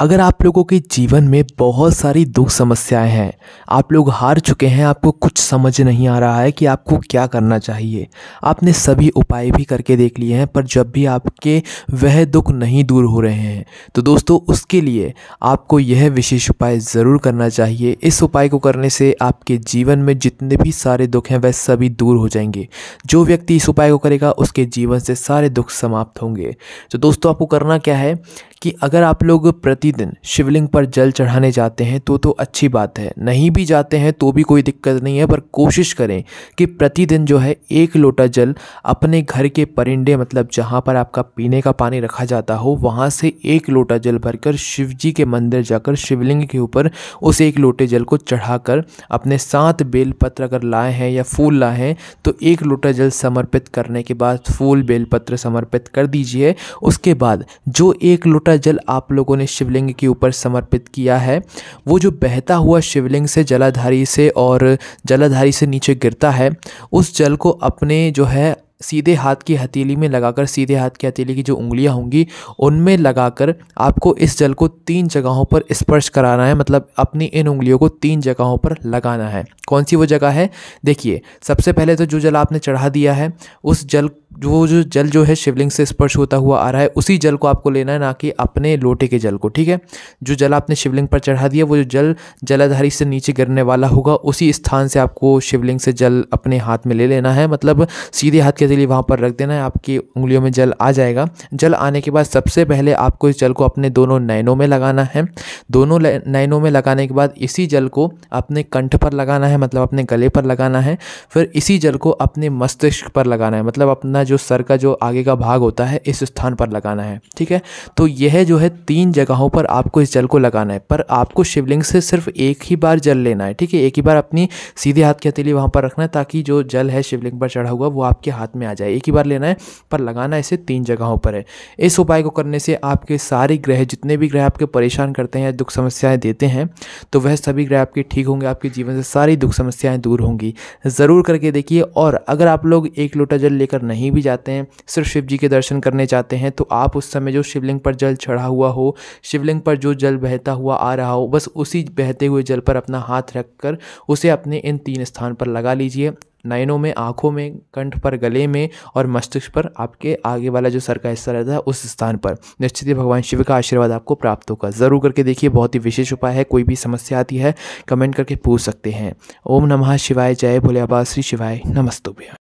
अगर आप लोगों के जीवन में बहुत सारी दुख समस्याएं हैं आप लोग हार चुके हैं आपको कुछ समझ नहीं आ रहा है कि आपको क्या करना चाहिए आपने सभी उपाय भी करके देख लिए हैं पर जब भी आपके वह दुख नहीं दूर हो रहे हैं तो दोस्तों उसके लिए आपको यह विशेष उपाय ज़रूर करना चाहिए इस उपाय को करने से आपके जीवन में जितने भी सारे दुख हैं वह सभी दूर हो जाएंगे जो व्यक्ति इस उपाय को करेगा उसके जीवन से सारे दुख समाप्त होंगे तो दोस्तों आपको करना क्या है कि अगर आप लोग प्रति प्रतिदिन शिवलिंग पर जल चढ़ाने जाते हैं तो तो अच्छी बात है नहीं भी जाते हैं तो भी कोई दिक्कत नहीं है पर कोशिश करें कि प्रतिदिन जो है एक लोटा जल अपने घर के परिंडे मतलब जहाँ पर आपका पीने का पानी रखा जाता हो वहाँ से एक लोटा जल भरकर शिव जी के मंदिर जाकर शिवलिंग के ऊपर उस एक लोटे जल को चढ़ाकर अपने साथ बेलपत्र अगर लाए हैं या फूल लाए हैं तो एक लोटा जल समर्पित करने के बाद फूल बेलपत्र समर्पित कर दीजिए उसके बाद जो एक लोटा जल आप लोगों ने शिवलिंग शिवलिंग के ऊपर समर्पित किया है वो जो बहता हुआ शिवलिंग से जलाधारी से और जलाधारी से नीचे गिरता है उस जल को अपने जो है सीधे हाथ की हथेली में लगाकर सीधे हाथ की हथेली की जो उंगलियां होंगी उनमें लगाकर आपको इस जल को तीन जगहों पर स्पर्श कराना है मतलब अपनी इन उंगलियों को तीन जगहों पर लगाना है कौन सी वो जगह है देखिए सबसे पहले तो जो जल आपने चढ़ा दिया है उस जल जो जो जल जो है शिवलिंग से स्पर्श होता हुआ आ रहा है उसी जल को आपको लेना है ना कि अपने लोटे के जल को ठीक है जो जल आपने शिवलिंग पर चढ़ा दिया वो जो जल जलाधारी से नीचे गिरने वाला होगा उसी स्थान से आपको शिवलिंग से जल अपने हाथ में ले लेना है मतलब सीधे हाथ के जरिए वहाँ पर रख देना है आपकी उंगलियों में जल आ जाएगा जल आने के बाद सबसे पहले आपको इस जल को अपने दोनों नैनों में लगाना है दोनों नैनों में लगाने के बाद इसी जल को अपने कंठ पर लगाना है मतलब अपने गले पर लगाना है फिर इसी जल को अपने मस्तिष्क पर लगाना है मतलब अपना जो सर का जो आगे का भाग होता है इस स्थान पर लगाना है ठीक है तो यह जो है तीन जगहों पर आपको इस जल को लगाना है पर आपको शिवलिंग से सिर्फ एक ही बार जल लेना है ठीक है एक ही बार अपनी सीधे हाथ की हथेली वहाँ पर रखना है ताकि जो जल है शिवलिंग पर चढ़ा हुआ वो आपके हाथ में आ जाए एक ही बार लेना है पर लगाना इसे तीन जगहों पर है इस उपाय को करने से आपके सारे ग्रह जितने भी ग्रह आपके परेशान करते हैं दुख समस्याएं देते हैं तो वह सभी ग्रह आपके ठीक होंगे आपके जीवन से सारी दुख समस्याएं दूर होंगी ज़रूर करके देखिए और अगर आप लोग एक लोटा जल लेकर नहीं भी भी जाते हैं सिर्फ शिव जी के दर्शन करने जाते हैं तो आप उस समय जो शिवलिंग पर जल चढ़ा हुआ हो शिवलिंग पर जो जल बहता हुआ आ रहा हो बस उसी बहते हुए जल पर अपना हाथ रख कर उसे अपने इन तीन स्थान पर लगा लीजिए नयनों में आँखों में कंठ पर गले में और मस्तिष्क पर आपके आगे वाला जो सर का हिस्सा रहता है उस स्थान पर निश्चित ही भगवान शिव का आशीर्वाद आपको प्राप्त होगा ज़रूर करके देखिए बहुत ही विशेष उपाय है कोई भी समस्या आती है कमेंट करके पूछ सकते हैं ओम नमः शिवाय जय भोले आबाद श्री शिवाय नमस्तुभ्या